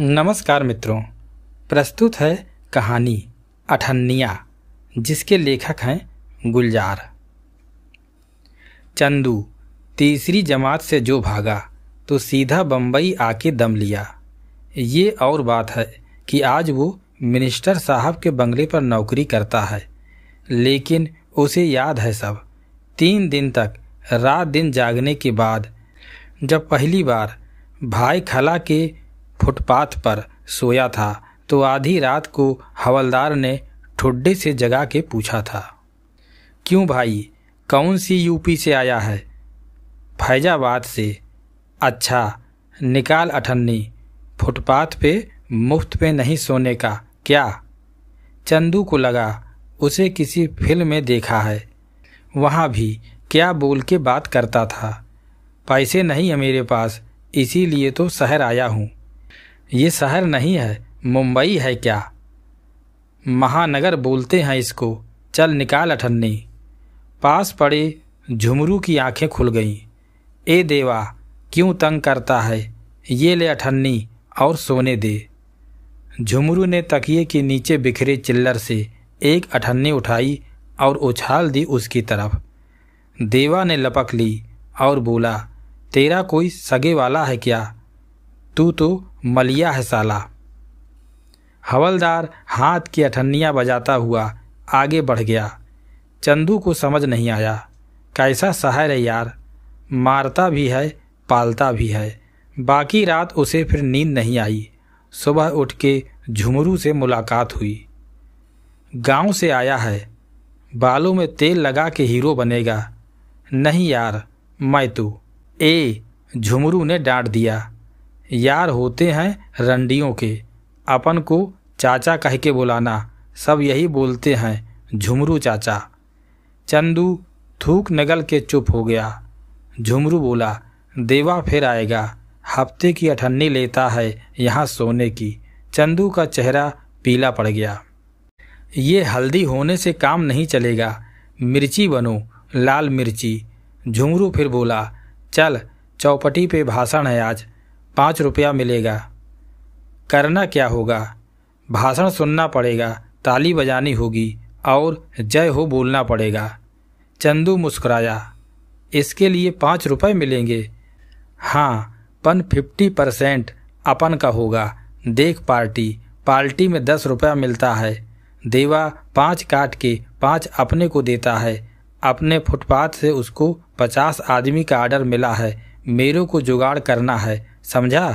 नमस्कार मित्रों प्रस्तुत है कहानी अठन्निया जिसके लेखक हैं गुलजार चंदू तीसरी जमात से जो भागा तो सीधा बंबई आके दम लिया ये और बात है कि आज वो मिनिस्टर साहब के बंगले पर नौकरी करता है लेकिन उसे याद है सब तीन दिन तक रात दिन जागने के बाद जब पहली बार भाई खला के फुटपाथ पर सोया था तो आधी रात को हवलदार ने ठुड्डे से जगा के पूछा था क्यों भाई कौन सी यूपी से आया है फैजाबाद से अच्छा निकाल अठन्नी फुटपाथ पे मुफ्त पे नहीं सोने का क्या चंदू को लगा उसे किसी फिल्म में देखा है वहाँ भी क्या बोल के बात करता था पैसे नहीं है मेरे पास इसीलिए तो शहर आया हूँ ये शहर नहीं है मुंबई है क्या महानगर बोलते हैं इसको चल निकाल अठन्नी पास पड़े झुमरू की आंखें खुल गईं ए देवा क्यों तंग करता है ये ले अठन्नी और सोने दे झुमरू ने तकिए के नीचे बिखरे चिल्लर से एक अठन्नी उठाई और उछाल दी उसकी तरफ देवा ने लपक ली और बोला तेरा कोई सगे वाला है क्या तू तो मलिया है साला हवलदार हाथ की अठन्नियाँ बजाता हुआ आगे बढ़ गया चंदू को समझ नहीं आया कैसा शहर है यार मारता भी है पालता भी है बाकी रात उसे फिर नींद नहीं आई सुबह उठ के झुमरू से मुलाकात हुई गांव से आया है बालों में तेल लगा के हीरो बनेगा नहीं यार मैं तो ए झुमरू ने डांट दिया यार होते हैं रंडियों के अपन को चाचा कह के बुलाना सब यही बोलते हैं झुमरू चाचा चंदू थूक नगल के चुप हो गया झुमरू बोला देवा फिर आएगा हफ्ते की अठन्नी लेता है यहाँ सोने की चंदू का चेहरा पीला पड़ गया ये हल्दी होने से काम नहीं चलेगा मिर्ची बनो लाल मिर्ची झुमरू फिर बोला चल चौपटी पे भाषण है आज पाँच रुपया मिलेगा करना क्या होगा भाषण सुनना पड़ेगा ताली बजानी होगी और जय हो बोलना पड़ेगा चंदू मुस्कुराया इसके लिए पाँच रुपये मिलेंगे हाँ पन फिफ्टी परसेंट अपन का होगा देख पार्टी पार्टी में दस रुपया मिलता है देवा पाँच काट के पाँच अपने को देता है अपने फुटपाथ से उसको पचास आदमी का आर्डर मिला है मेरे को जुगाड़ करना है समझा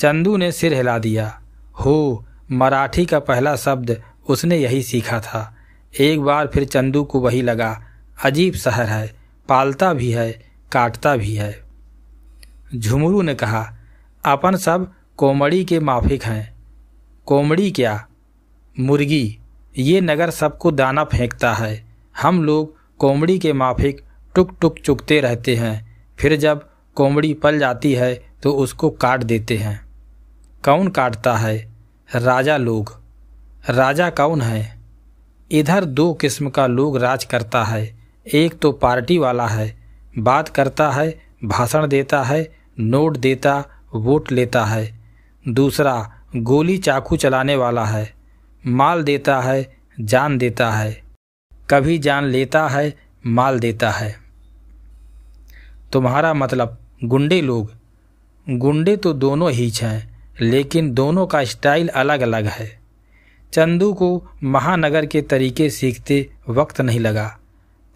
चंदू ने सिर हिला दिया हो मराठी का पहला शब्द उसने यही सीखा था एक बार फिर चंदू को वही लगा अजीब शहर है पालता भी है काटता भी है झुमरू ने कहा अपन सब कोमड़ी के माफिक हैं कोमड़ी क्या मुर्गी ये नगर सबको दाना फेंकता है हम लोग कोमड़ी के माफिक टुक टुक चुकते रहते हैं फिर जब कोमड़ी पल जाती है तो उसको काट देते हैं कौन काटता है राजा लोग राजा कौन है इधर दो किस्म का लोग राज करता है एक तो पार्टी वाला है बात करता है भाषण देता है नोट देता वोट लेता है दूसरा गोली चाकू चलाने वाला है माल देता है जान देता है कभी जान लेता है माल देता है तुम्हारा मतलब गुंडे लोग गुंडे तो दोनों ही हैं लेकिन दोनों का स्टाइल अलग अलग है चंदू को महानगर के तरीके सीखते वक्त नहीं लगा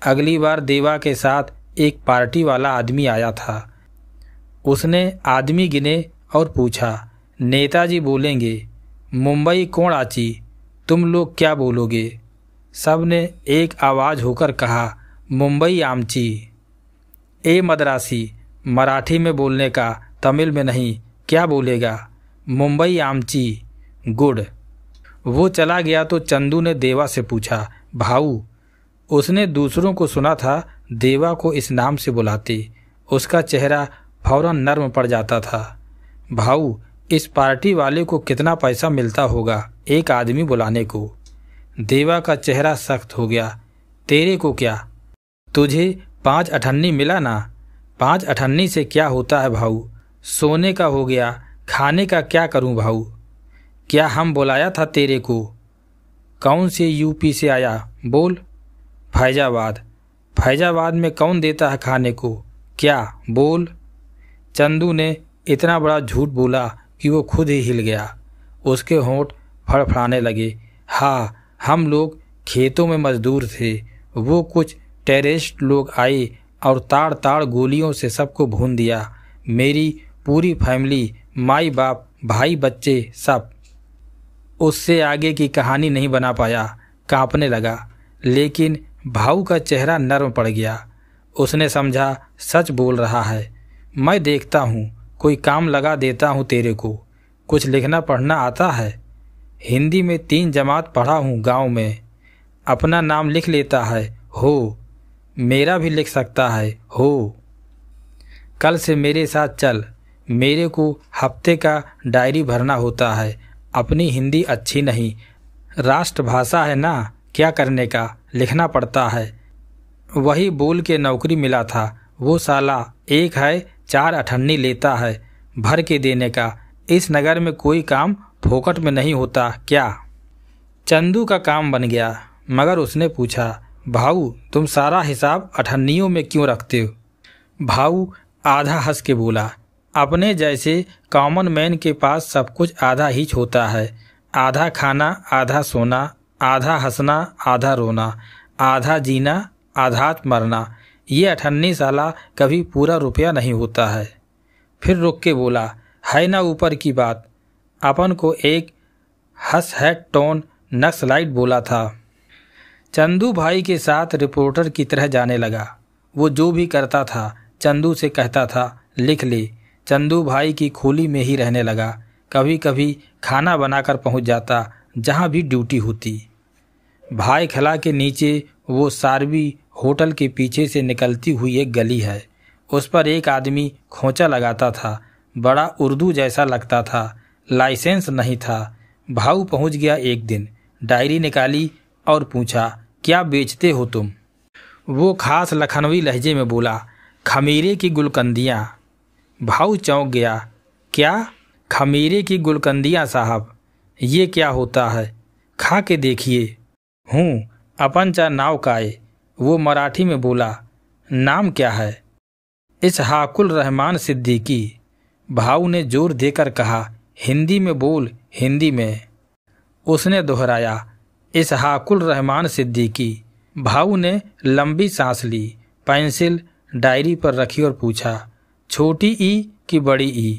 अगली बार देवा के साथ एक पार्टी वाला आदमी आया था उसने आदमी गिने और पूछा नेताजी बोलेंगे मुंबई कौन आची तुम लोग क्या बोलोगे सब ने एक आवाज़ होकर कहा मुंबई आमची ए मद्रासी मराठी में बोलने का तमिल में नहीं क्या बोलेगा मुंबई आमची गुड वो चला गया तो चंदू ने देवा से पूछा भाऊ उसने दूसरों को सुना था देवा को इस नाम से बुलाते उसका चेहरा फौरन नर्म पड़ जाता था भाऊ इस पार्टी वाले को कितना पैसा मिलता होगा एक आदमी बुलाने को देवा का चेहरा सख्त हो गया तेरे को क्या तुझे पांच अठन्नी मिला ना पांच अठन्नी से क्या होता है भाऊ सोने का हो गया खाने का क्या करूं भाऊ क्या हम बुलाया था तेरे को कौन से यूपी से आया बोल फैजाबाद फैजाबाद में कौन देता है खाने को क्या बोल चंदू ने इतना बड़ा झूठ बोला कि वो खुद ही हिल गया उसके होंठ फड़फड़ाने लगे हाँ हम लोग खेतों में मजदूर थे वो कुछ टेररिस्ट लोग आए और ताड़ ताड़ गोलियों से सबको भून दिया मेरी पूरी फैमिली माई बाप भाई बच्चे सब उससे आगे की कहानी नहीं बना पाया कांपने लगा लेकिन भाऊ का चेहरा नर्म पड़ गया उसने समझा सच बोल रहा है मैं देखता हूँ कोई काम लगा देता हूँ तेरे को कुछ लिखना पढ़ना आता है हिंदी में तीन जमात पढ़ा हूँ गांव में अपना नाम लिख लेता है हो मेरा भी लिख सकता है हो कल से मेरे साथ चल मेरे को हफ्ते का डायरी भरना होता है अपनी हिंदी अच्छी नहीं राष्ट्रभाषा है ना क्या करने का लिखना पड़ता है वही बोल के नौकरी मिला था वो साला एक है चार अठन्नी लेता है भर के देने का इस नगर में कोई काम फोकट में नहीं होता क्या चंदू का काम बन गया मगर उसने पूछा भाऊ तुम सारा हिसाब अठन्नियों में क्यों रखते हो भाऊ आधा हंस के बोला अपने जैसे कॉमन मैन के पास सब कुछ आधा हीच होता है आधा खाना आधा सोना आधा हंसना आधा रोना आधा जीना आधा मरना ये अठन्नी साला कभी पूरा रुपया नहीं होता है फिर रुक के बोला है ना ऊपर की बात अपन को एक हस हसहैट टोन नक्सलाइट बोला था चंदू भाई के साथ रिपोर्टर की तरह जाने लगा वो जो भी करता था चंदू से कहता था लिख ले चंदू भाई की खोली में ही रहने लगा कभी कभी खाना बनाकर पहुंच जाता जहां भी ड्यूटी होती भाई खला के नीचे वो सारवी होटल के पीछे से निकलती हुई एक गली है उस पर एक आदमी खोचा लगाता था बड़ा उर्दू जैसा लगता था लाइसेंस नहीं था भाऊ पहुंच गया एक दिन डायरी निकाली और पूछा क्या बेचते हो तुम वो खास लखनवी लहजे में बोला खमीरे की गुलकंदियाँ भाऊ चौंक गया क्या खमीरे की गुलकंदियाँ साहब ये क्या होता है खा के देखिए हूँ अपन चा नाव काए वो मराठी में बोला नाम क्या है इस हाकुल रहमान सिद्दीकी भाऊ ने जोर देकर कहा हिंदी में बोल हिंदी में उसने दोहराया इसहाकुल रहमान सिद्दीकी भाऊ ने लंबी सांस ली पेंसिल डायरी पर रखी और पूछा छोटी ई कि बड़ी ई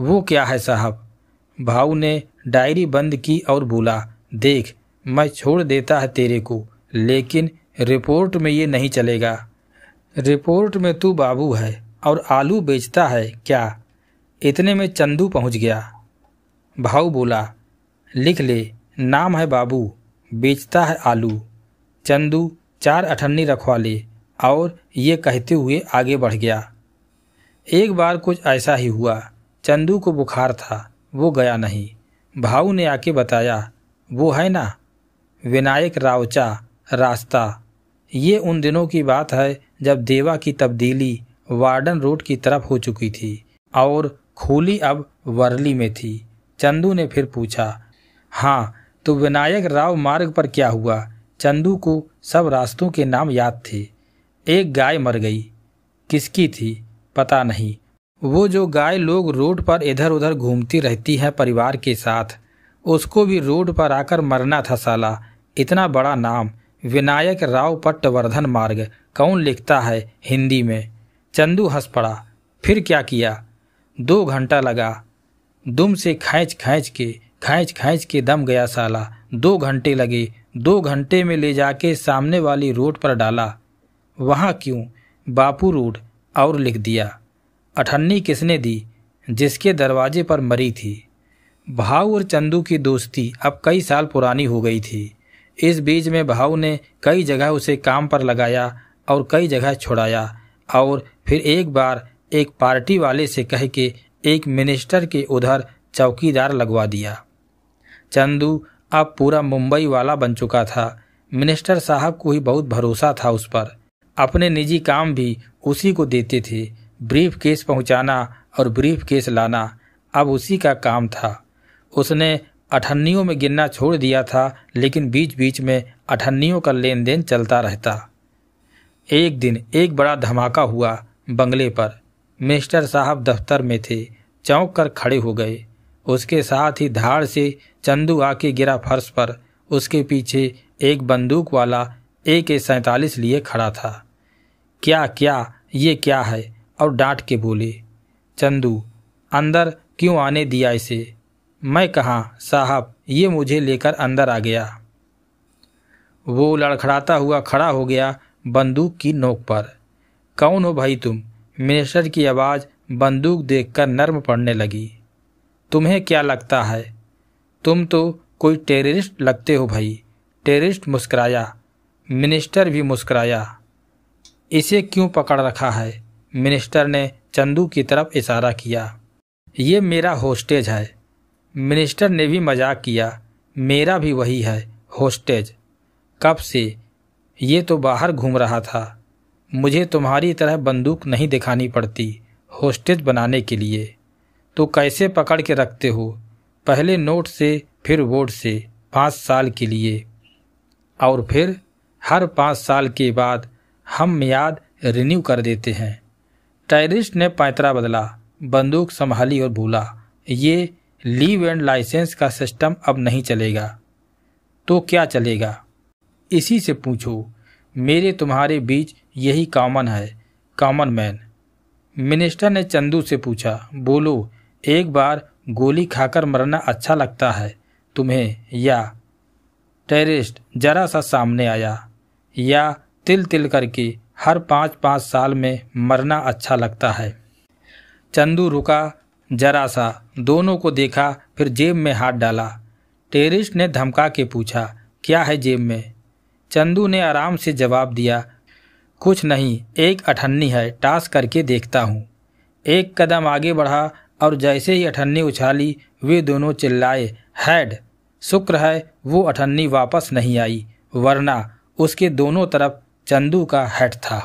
वो क्या है साहब भाऊ ने डायरी बंद की और बोला देख मैं छोड़ देता है तेरे को लेकिन रिपोर्ट में ये नहीं चलेगा रिपोर्ट में तू बाबू है और आलू बेचता है क्या इतने में चंदू पहुंच गया भाऊ बोला लिख ले नाम है बाबू बेचता है आलू चंदू चार अठन्नी रखवा ले और ये कहते हुए आगे बढ़ गया एक बार कुछ ऐसा ही हुआ चंदू को बुखार था वो गया नहीं भाऊ ने आके बताया वो है ना विनायक रावचा रास्ता ये उन दिनों की बात है जब देवा की तब्दीली वार्डन रोड की तरफ हो चुकी थी और खोली अब वर्ली में थी चंदू ने फिर पूछा हाँ तो विनायक राव मार्ग पर क्या हुआ चंदू को सब रास्तों के नाम याद थे एक गाय मर गई किसकी थी पता नहीं वो जो गाय लोग रोड पर इधर उधर घूमती रहती है परिवार के साथ उसको भी रोड पर आकर मरना था साला इतना बड़ा नाम विनायक राव पट्टवर्धन मार्ग कौन लिखता है हिंदी में चंदू हंस पड़ा फिर क्या किया दो घंटा लगा दुम से खैच खैच के खैच खैच के दम गया साला दो घंटे लगे दो घंटे में ले जाके सामने वाली रोड पर डाला वहाँ क्यों बापू रोड और लिख दिया अठन्नी किसने दी जिसके दरवाजे पर मरी थी भाऊ और चंदू की दोस्ती अब कई साल पुरानी हो गई थी इस बीच में भाऊ ने कई जगह उसे काम पर लगाया और कई जगह छुड़ाया और फिर एक बार एक पार्टी वाले से कह के एक मिनिस्टर के उधर चौकीदार लगवा दिया चंदू अब पूरा मुंबई वाला बन चुका था मिनिस्टर साहब को ही बहुत भरोसा था उस पर अपने निजी काम भी उसी को देते थे ब्रीफ केस पहुंचाना और ब्रीफ केस लाना अब उसी का काम था उसने अठन्नियों में गिनना छोड़ दिया था लेकिन बीच बीच में अठन्नियों का लेन देन चलता रहता एक दिन एक बड़ा धमाका हुआ बंगले पर मिस्टर साहब दफ्तर में थे चौंक कर खड़े हो गए उसके साथ ही धाड़ से चंदू आके गिरा फर्श पर उसके पीछे एक बंदूक वाला ए के सैतालीस लिए खड़ा था क्या क्या ये क्या है और डांट के बोले चंदू अंदर क्यों आने दिया इसे मैं कहा साहब ये मुझे लेकर अंदर आ गया वो लड़खड़ाता हुआ खड़ा हो गया बंदूक की नोक पर कौन हो भाई तुम मिनिस्टर की आवाज़ बंदूक देखकर नर्म पड़ने लगी तुम्हें क्या लगता है तुम तो कोई टेररिस्ट लगते हो भाई टेररिस्ट मुस्कराया मिनिस्टर भी मुस्कराया इसे क्यों पकड़ रखा है मिनिस्टर ने चंदू की तरफ इशारा किया ये मेरा होस्टेज है मिनिस्टर ने भी मजाक किया मेरा भी वही है होस्टेज कब से ये तो बाहर घूम रहा था मुझे तुम्हारी तरह बंदूक नहीं दिखानी पड़ती होस्टेज बनाने के लिए तो कैसे पकड़ के रखते हो पहले नोट से फिर वोट से पाँच साल के लिए और फिर हर पाँच साल के बाद हम मियाद रिन्यू कर देते हैं टेररिस्ट ने पैतरा बदला बंदूक संभाली और भूला ये लीव एंड लाइसेंस का सिस्टम अब नहीं चलेगा तो क्या चलेगा इसी से पूछो मेरे तुम्हारे बीच यही कॉमन है कॉमन मैन मिनिस्टर ने चंदू से पूछा बोलो एक बार गोली खाकर मरना अच्छा लगता है तुम्हें या टेररिस्ट जरा सा सामने आया या तिल तिल करके हर पाँच पाँच साल में मरना अच्छा लगता है चंदू रुका जरा सा दोनों को देखा फिर जेब में हाथ डाला टेरिस्ट ने धमका के पूछा क्या है जेब में चंदू ने आराम से जवाब दिया कुछ नहीं एक अठन्नी है टास करके देखता हूँ एक कदम आगे बढ़ा और जैसे ही अठन्नी उछाली वे दोनों चिल्लाए हैड शुक्र है वो अठन्नी वापस नहीं आई वरना उसके दोनों तरफ चंदू का हेड था